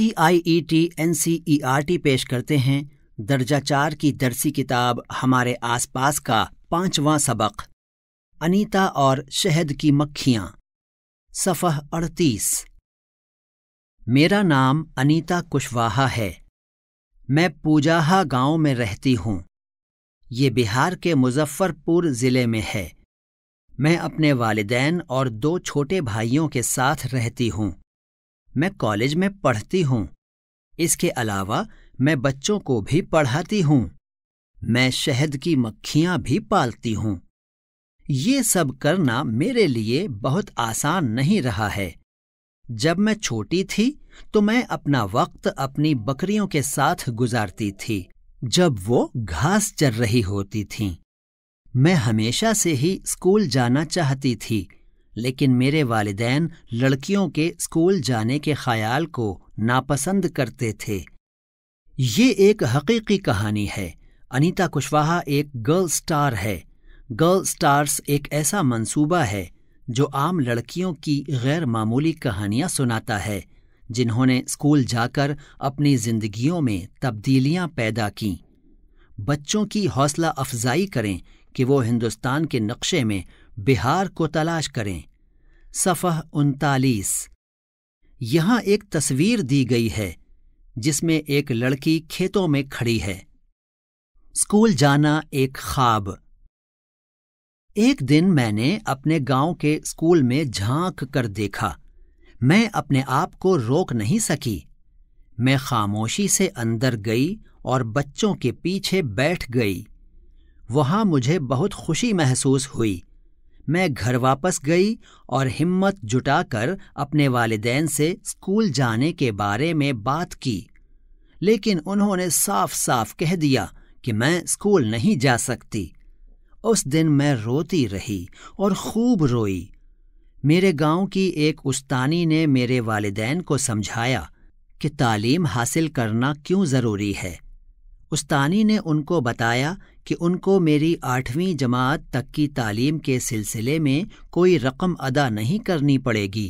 C I E T N C E R T पेश करते हैं दर्जा चार की दर्सी किताब हमारे आसपास का पांचवा सबक अनीता और शहद की मक्खियां सफ़ह अड़तीस मेरा नाम अनीता कुशवाहा है मैं पूजाहा गांव में रहती हूँ ये बिहार के मुजफ्फरपुर ज़िले में है मैं अपने वालिदैन और दो छोटे भाइयों के साथ रहती हूँ मैं कॉलेज में पढ़ती हूँ इसके अलावा मैं बच्चों को भी पढ़ाती हूँ मैं शहद की मक्खियाँ भी पालती हूँ ये सब करना मेरे लिए बहुत आसान नहीं रहा है जब मैं छोटी थी तो मैं अपना वक्त अपनी बकरियों के साथ गुजारती थी जब वो घास चर रही होती थीं। मैं हमेशा से ही स्कूल जाना चाहती थी लेकिन मेरे वालदेन लड़कियों के स्कूल जाने के ख्याल को नापसंद करते थे ये एक हकीकी कहानी है अनीता कुशवाहा एक गर्ल स्टार है गर्ल स्टार्स एक ऐसा मंसूबा है जो आम लड़कियों की गैर मामूली कहानियां सुनाता है जिन्होंने स्कूल जाकर अपनी जिंदगियों में तब्दीलियां पैदा की बच्चों की हौसला अफजाई करें कि वो हिंदुस्तान के नक्शे में बिहार को तलाश करें सफ़ह उनतालीस यहाँ एक तस्वीर दी गई है जिसमें एक लड़की खेतों में खड़ी है स्कूल जाना एक ख्वाब एक दिन मैंने अपने गांव के स्कूल में झांक कर देखा मैं अपने आप को रोक नहीं सकी मैं खामोशी से अंदर गई और बच्चों के पीछे बैठ गई वहां मुझे बहुत खुशी महसूस हुई मैं घर वापस गई और हिम्मत जुटाकर अपने वालदेन से स्कूल जाने के बारे में बात की लेकिन उन्होंने साफ साफ कह दिया कि मैं स्कूल नहीं जा सकती उस दिन मैं रोती रही और खूब रोई मेरे गांव की एक उस्तानी ने मेरे वालदेन को समझाया कि तालीम हासिल करना क्यों ज़रूरी है उस्तानी ने उनको बताया कि उनको मेरी आठवीं जमात तक की तालीम के सिलसिले में कोई रकम अदा नहीं करनी पड़ेगी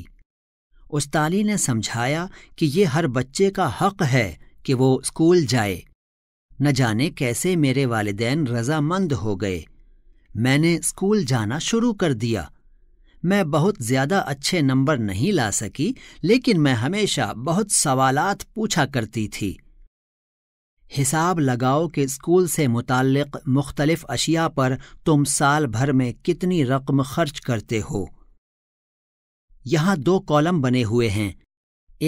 उस्ताली ने समझाया कि ये हर बच्चे का हक है कि वो स्कूल जाए न जाने कैसे मेरे वालदेन रजामंद हो गए मैंने स्कूल जाना शुरू कर दिया मैं बहुत ज़्यादा अच्छे नंबर नहीं ला सकी लेकिन मैं हमेशा बहुत सवालात पूछा करती थी हिसाब लगाओ कि स्कूल से मुतक़ मुख्तलफ़ अशिया पर तुम साल भर में कितनी रकम खर्च करते हो यहाँ दो कॉलम बने हुए हैं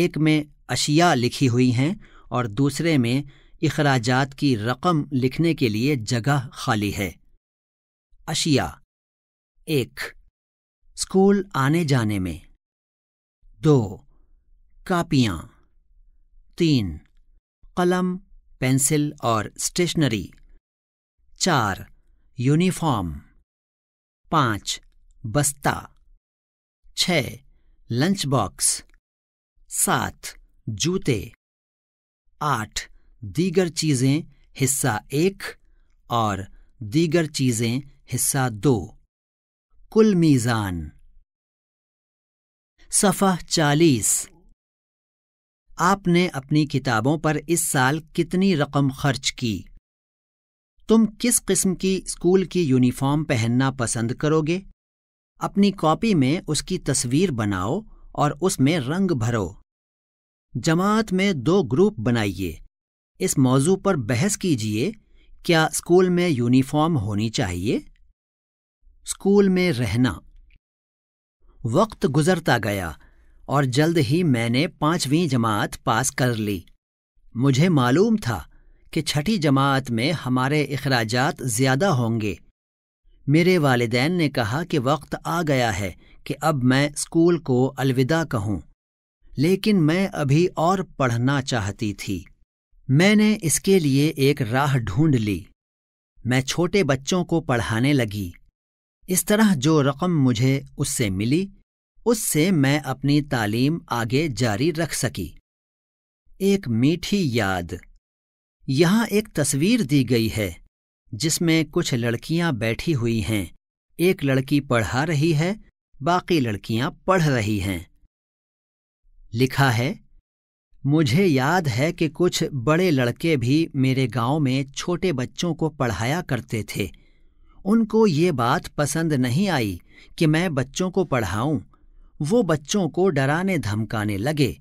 एक में अशिया लिखी हुई हैं और दूसरे में अखराजात की रकम लिखने के लिए जगह खाली है अशिया एक स्कूल आने जाने में दो कापियां तीन कलम पेंसिल और स्टेशनरी चार यूनिफॉर्म पांच बस्ता छ लंच बॉक्स सात जूते आठ दीगर चीज़ें हिस्सा एक और दीगर चीज़ें हिस्सा दो कुल मीज़ान सफ़ा चालीस आपने अपनी किताबों पर इस साल कितनी रकम खर्च की तुम किस किस्म की स्कूल की यूनिफॉर्म पहनना पसंद करोगे अपनी कॉपी में उसकी तस्वीर बनाओ और उसमें रंग भरो जमात में दो ग्रुप बनाइए इस मौजू पर बहस कीजिए क्या स्कूल में यूनिफॉर्म होनी चाहिए स्कूल में रहना वक्त गुजरता गया और जल्द ही मैंने पांचवीं जमात पास कर ली मुझे मालूम था कि छठी जमात में हमारे अखराजात ज़्यादा होंगे मेरे वालदेन ने कहा कि वक्त आ गया है कि अब मैं स्कूल को अलविदा कहूँ लेकिन मैं अभी और पढ़ना चाहती थी मैंने इसके लिए एक राह ढूंढ ली मैं छोटे बच्चों को पढ़ाने लगी इस तरह जो रकम मुझे उससे मिली उससे मैं अपनी तालीम आगे जारी रख सकी एक मीठी याद यहाँ एक तस्वीर दी गई है जिसमें कुछ लड़कियां बैठी हुई हैं एक लड़की पढ़ा रही है बाकी लड़कियां पढ़ रही हैं लिखा है मुझे याद है कि कुछ बड़े लड़के भी मेरे गांव में छोटे बच्चों को पढ़ाया करते थे उनको ये बात पसंद नहीं आई कि मैं बच्चों को पढ़ाऊं वो बच्चों को डराने धमकाने लगे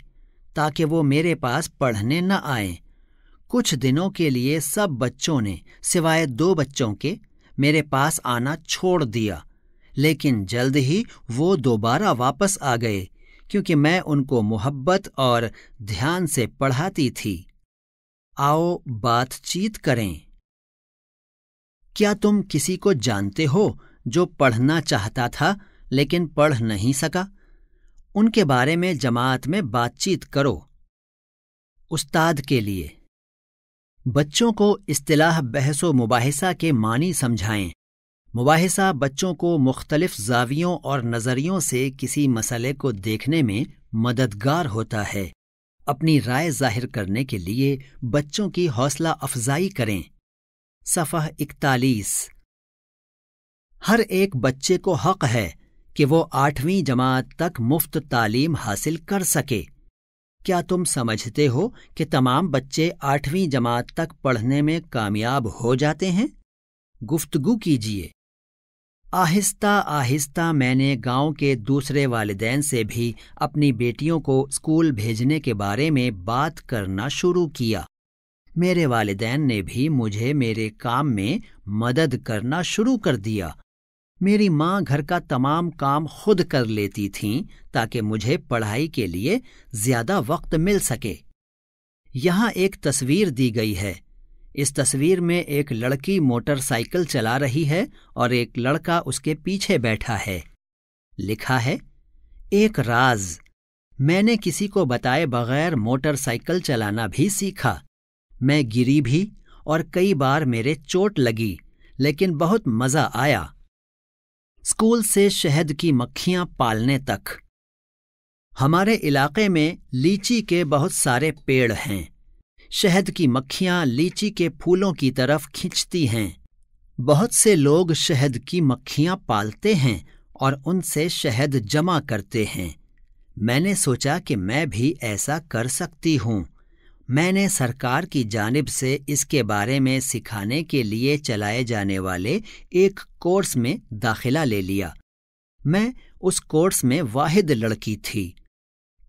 ताकि वो मेरे पास पढ़ने न आए कुछ दिनों के लिए सब बच्चों ने सिवाय दो बच्चों के मेरे पास आना छोड़ दिया लेकिन जल्द ही वो दोबारा वापस आ गए क्योंकि मैं उनको मोहब्बत और ध्यान से पढ़ाती थी आओ बातचीत करें क्या तुम किसी को जानते हो जो पढ़ना चाहता था लेकिन पढ़ नहीं सका उनके बारे में जमात में बातचीत करो उस्ताद के लिए बच्चों को इस्तलाह बहस व मुबासा के मानी समझाएं मुबासा बच्चों को मुख्तलिफ जावियों और नज़रियों से किसी मसले को देखने में मददगार होता है अपनी राय जाहिर करने के लिए बच्चों की हौसला अफजाई करें सफ़ह इकतालीस हर एक बच्चे को हक है कि वो आठवीं जमात तक मुफ्त तालीम हासिल कर सके क्या तुम समझते हो कि तमाम बच्चे आठवीं जमात तक पढ़ने में कामयाब हो जाते हैं गुफ्तगु कीजिए आहिस्ता आहिस्ता मैंने गांव के दूसरे वालदेन से भी अपनी बेटियों को स्कूल भेजने के बारे में बात करना शुरू किया मेरे वालदेन ने भी मुझे मेरे काम में मदद करना शुरू कर दिया मेरी माँ घर का तमाम काम खुद कर लेती थीं ताकि मुझे पढ़ाई के लिए ज्यादा वक्त मिल सके यहाँ एक तस्वीर दी गई है इस तस्वीर में एक लड़की मोटरसाइकिल चला रही है और एक लड़का उसके पीछे बैठा है लिखा है एक राज मैंने किसी को बताए बगैर मोटरसाइकिल चलाना भी सीखा मैं गिरी भी और कई बार मेरे चोट लगी लेकिन बहुत मज़ा आया स्कूल से शहद की मक्खियां पालने तक हमारे इलाके में लीची के बहुत सारे पेड़ हैं शहद की मक्खियां लीची के फूलों की तरफ खींचती हैं बहुत से लोग शहद की मक्खियां पालते हैं और उनसे शहद जमा करते हैं मैंने सोचा कि मैं भी ऐसा कर सकती हूं मैंने सरकार की जानिब से इसके बारे में सिखाने के लिए चलाए जाने वाले एक कोर्स में दाखिला ले लिया मैं उस कोर्स में वाहिद लड़की थी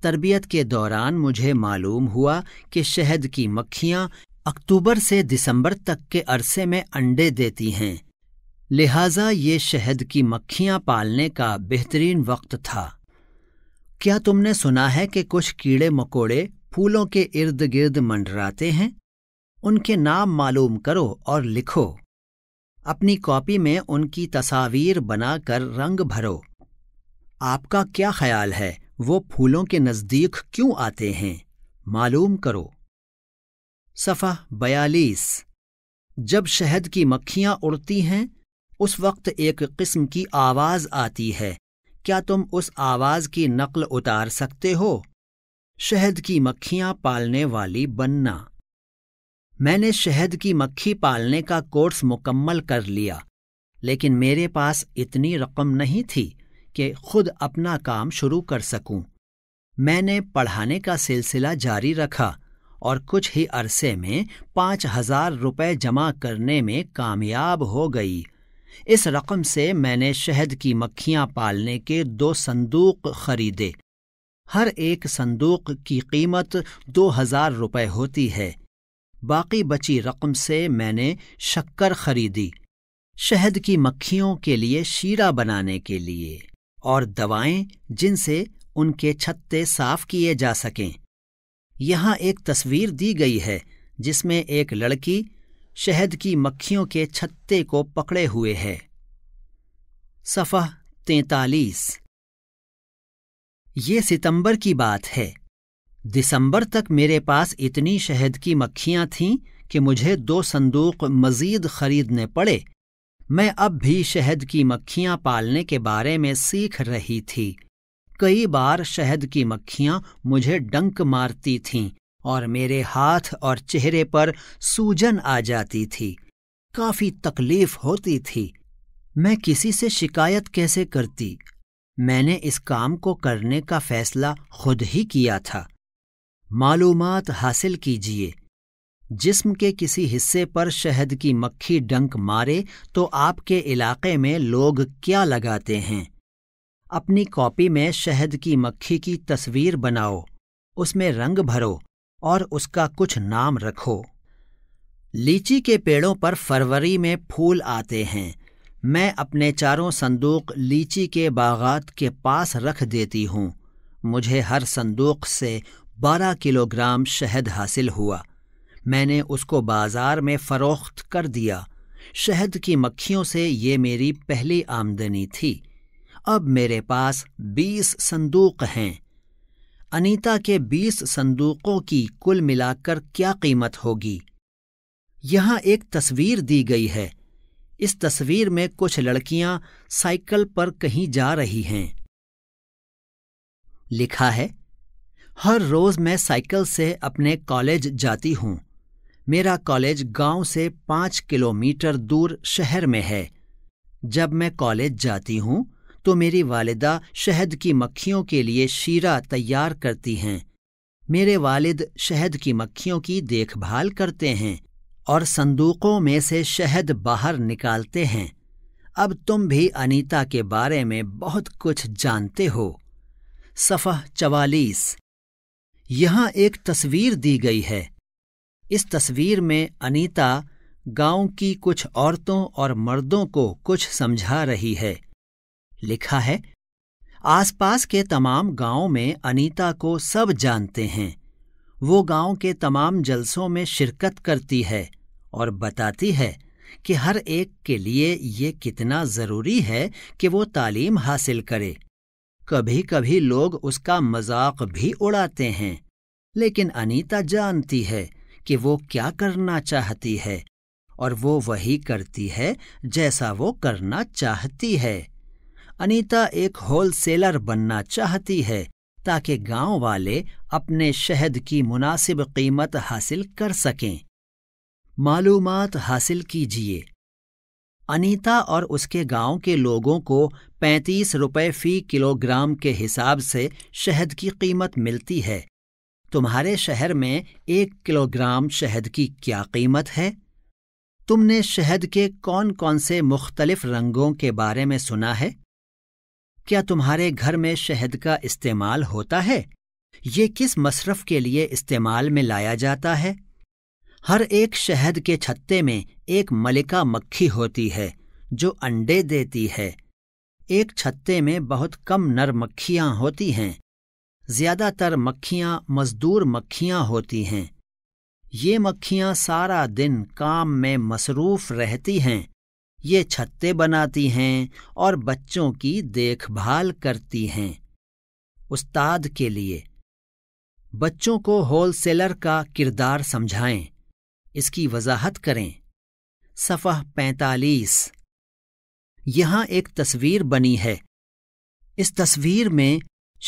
तरबियत के दौरान मुझे मालूम हुआ कि शहद की मक्खियाँ अक्टूबर से दिसंबर तक के अरसे में अंडे देती हैं लिहाजा ये शहद की मक्खियाँ पालने का बेहतरीन वक्त था क्या तुमने सुना है कि कुछ कीड़े मकोड़े फूलों के इर्द गिर्द मंडराते हैं उनके नाम मालूम करो और लिखो अपनी कॉपी में उनकी तस्वीर बनाकर रंग भरो आपका क्या ख्याल है वो फूलों के नज़दीक क्यों आते हैं मालूम करो सफ़ा बयालीस जब शहद की मक्खियाँ उड़ती हैं उस वक्त एक किस्म की आवाज़ आती है क्या तुम उस आवाज़ की नकल उतार सकते हो शहद की मक्खियां पालने वाली बनना मैंने शहद की मक्खी पालने का कोर्स मुकम्मल कर लिया लेकिन मेरे पास इतनी रकम नहीं थी कि खुद अपना काम शुरू कर सकूं मैंने पढ़ाने का सिलसिला जारी रखा और कुछ ही अरसे में पाँच हजार रुपये जमा करने में कामयाब हो गई इस रकम से मैंने शहद की मक्खियां पालने के दो संदूक खरीदे हर एक संदूक की कीमत दो हजार रुपये होती है बाकी बची रकम से मैंने शक्कर खरीदी शहद की मक्खियों के लिए शीरा बनाने के लिए और दवाएं जिनसे उनके छत्ते साफ किए जा सकें यहाँ एक तस्वीर दी गई है जिसमें एक लड़की शहद की मक्खियों के छत्ते को पकड़े हुए है सफ़ा तैतालीस ये सितंबर की बात है दिसंबर तक मेरे पास इतनी शहद की मक्खियां थीं कि मुझे दो संदूक मजीद खरीदने पड़े मैं अब भी शहद की मक्खियां पालने के बारे में सीख रही थी कई बार शहद की मक्खियां मुझे डंक मारती थीं और मेरे हाथ और चेहरे पर सूजन आ जाती थी काफी तकलीफ होती थी मैं किसी से शिकायत कैसे करती मैंने इस काम को करने का फैसला खुद ही किया था मालूम हासिल कीजिए जिस्म के किसी हिस्से पर शहद की मक्खी डंक मारे तो आपके इलाके में लोग क्या लगाते हैं अपनी कॉपी में शहद की मक्खी की तस्वीर बनाओ उसमें रंग भरो और उसका कुछ नाम रखो लीची के पेड़ों पर फरवरी में फूल आते हैं मैं अपने चारों संदूक लीची के बागात के पास रख देती हूँ मुझे हर संदूक से बारह किलोग्राम शहद हासिल हुआ मैंने उसको बाजार में फ़रोख्त कर दिया शहद की मक्खियों से ये मेरी पहली आमदनी थी अब मेरे पास बीस संदूक हैं अनीता के बीस संदूकों की कुल मिलाकर क्या कीमत होगी यहाँ एक तस्वीर दी गई है इस तस्वीर में कुछ लड़कियां साइकिल पर कहीं जा रही हैं लिखा है हर रोज मैं साइकिल से अपने कॉलेज जाती हूँ मेरा कॉलेज गांव से पाँच किलोमीटर दूर शहर में है जब मैं कॉलेज जाती हूँ तो मेरी वालिदा शहद की मक्खियों के लिए शीरा तैयार करती हैं मेरे वालिद शहद की मक्खियों की देखभाल करते हैं और संदूकों में से शहद बाहर निकालते हैं अब तुम भी अनीता के बारे में बहुत कुछ जानते हो सफ़ह चवालीस यहाँ एक तस्वीर दी गई है इस तस्वीर में अनीता गांव की कुछ औरतों और मर्दों को कुछ समझा रही है लिखा है आसपास के तमाम गांव में अनीता को सब जानते हैं वो गांव के तमाम जलसों में शिरकत करती है और बताती है कि हर एक के लिए ये कितना ज़रूरी है कि वो तालीम हासिल करे कभी कभी लोग उसका मजाक भी उड़ाते हैं लेकिन अनीता जानती है कि वो क्या करना चाहती है और वो वही करती है जैसा वो करना चाहती है अनीता एक होलसेलर बनना चाहती है ताकि गांव वाले अपने शहद की मुनासिब कीमत हासिल कर सकें मालूम हासिल कीजिए अनीता और उसके गांव के लोगों को पैंतीस रुपये फ़ी किलोग्राम के हिसाब से शहद की कीमत मिलती है तुम्हारे शहर में एक किलोग्राम शहद की क्या कीमत है तुमने शहद के कौन कौन से मुख्तलिफ रंगों के बारे में सुना है क्या तुम्हारे घर में शहद का इस्तेमाल होता है ये किस मसरफ के लिए इस्तेमाल में लाया जाता है हर एक शहद के छत्ते में एक मलिका मक्खी होती है जो अंडे देती है एक छत्ते में बहुत कम नर मक्खियाँ होती हैं ज़्यादातर मक्खियाँ मजदूर मक्खियाँ होती हैं ये मक्खियाँ सारा दिन काम में मसरूफ रहती हैं ये छत्ते बनाती हैं और बच्चों की देखभाल करती हैं उस्ताद के लिए बच्चों को होलसेलर का किरदार समझाएं इसकी वजाहत करें सफ़ह पैंतालीस यहाँ एक तस्वीर बनी है इस तस्वीर में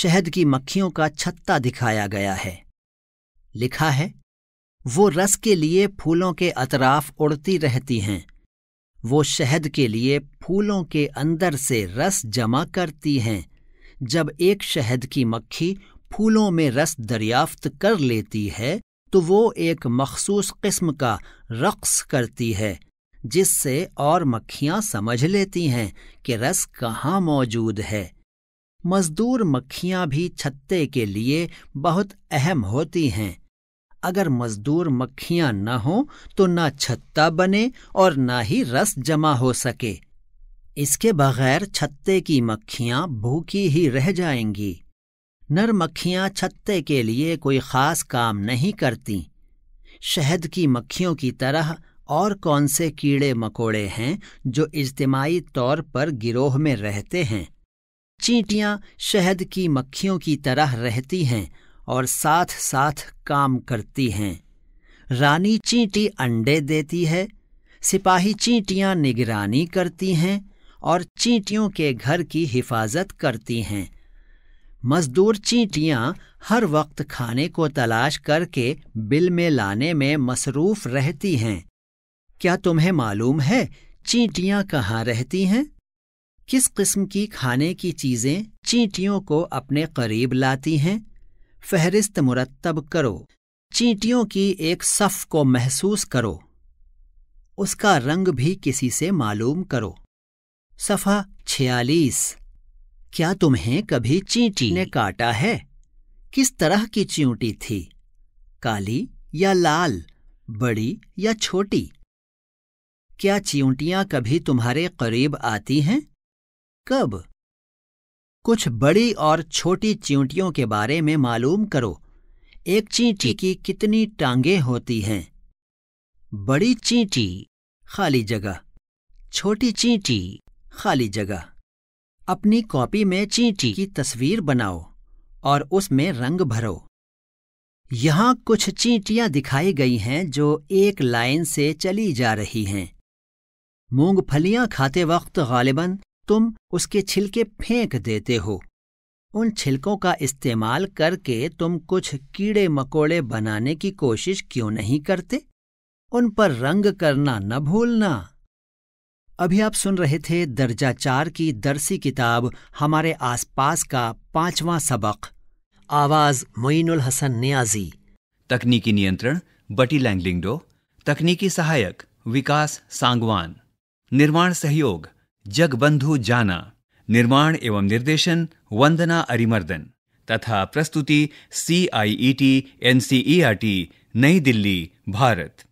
शहद की मक्खियों का छत्ता दिखाया गया है लिखा है वो रस के लिए फूलों के अतराफ उड़ती रहती हैं वो शहद के लिए फूलों के अंदर से रस जमा करती हैं जब एक शहद की मक्खी फूलों में रस दरियाफ्त कर लेती है तो वो एक मखसूस किस्म का रक्स करती है जिससे और मक्खियाँ समझ लेती हैं कि रस कहाँ मौजूद है मजदूर मक्खियाँ भी छत्ते के लिए बहुत अहम होती हैं अगर मजदूर मक्खियाँ न हों तो न छत्ता बने और न ही रस जमा हो सके इसके बगैर छत्ते की मक्खियाँ भूखी ही रह जाएंगी नर मक्खियाँ छत्ते के लिए कोई ख़ास काम नहीं करती शहद की मक्खियों की तरह और कौन से कीड़े मकोड़े हैं जो इज्तमाही तौर पर गिरोह में रहते हैं चींटियां शहद की मक्खियों की तरह रहती हैं और साथ साथ काम करती हैं रानी चींटी अंडे देती है सिपाही चींटियां निगरानी करती हैं और चींटियों के घर की हिफाजत करती हैं मजदूर चींटियां हर वक्त खाने को तलाश करके बिल में लाने में मसरूफ रहती हैं क्या तुम्हें मालूम है चींटियां कहाँ रहती हैं किस किस्म की खाने की चीज़ें चींटियों को अपने करीब लाती हैं फहरिस्त मुरतब करो चींटियों की एक सफ़ को महसूस करो उसका रंग भी किसी से मालूम करो सफ़ा छियालीस क्या तुम्हें कभी चींटी ने काटा है किस तरह की चींटी थी काली या लाल बड़ी या छोटी क्या चींटियां कभी तुम्हारे करीब आती हैं कब कुछ बड़ी और छोटी चींटियों के बारे में मालूम करो एक चींटी की कितनी टांगे होती हैं बड़ी चींटी खाली जगह छोटी चींटी खाली जगह अपनी कॉपी में चींटी की तस्वीर बनाओ और उसमें रंग भरो यहां कुछ चींटियां दिखाई गई हैं जो एक लाइन से चली जा रही हैं मूंगफलियां खाते वक्त गालिबन तुम उसके छिलके फेंक देते हो उन छिलकों का इस्तेमाल करके तुम कुछ कीड़े मकोड़े बनाने की कोशिश क्यों नहीं करते उन पर रंग करना न भूलना अभी आप सुन रहे थे दर्जा चार की दरसी किताब हमारे आसपास का पांचवां सबक आवाज मोइनुल हसन नियाजी तकनीकी नियंत्रण बटी लैंगलिंगडो तकनीकी सहायक विकास सांगवान निर्माण सहयोग जगबंधु जाना निर्माण एवं निर्देशन वंदना अरिमर्दन तथा प्रस्तुति C I E T N C E R T New Delhi Bharat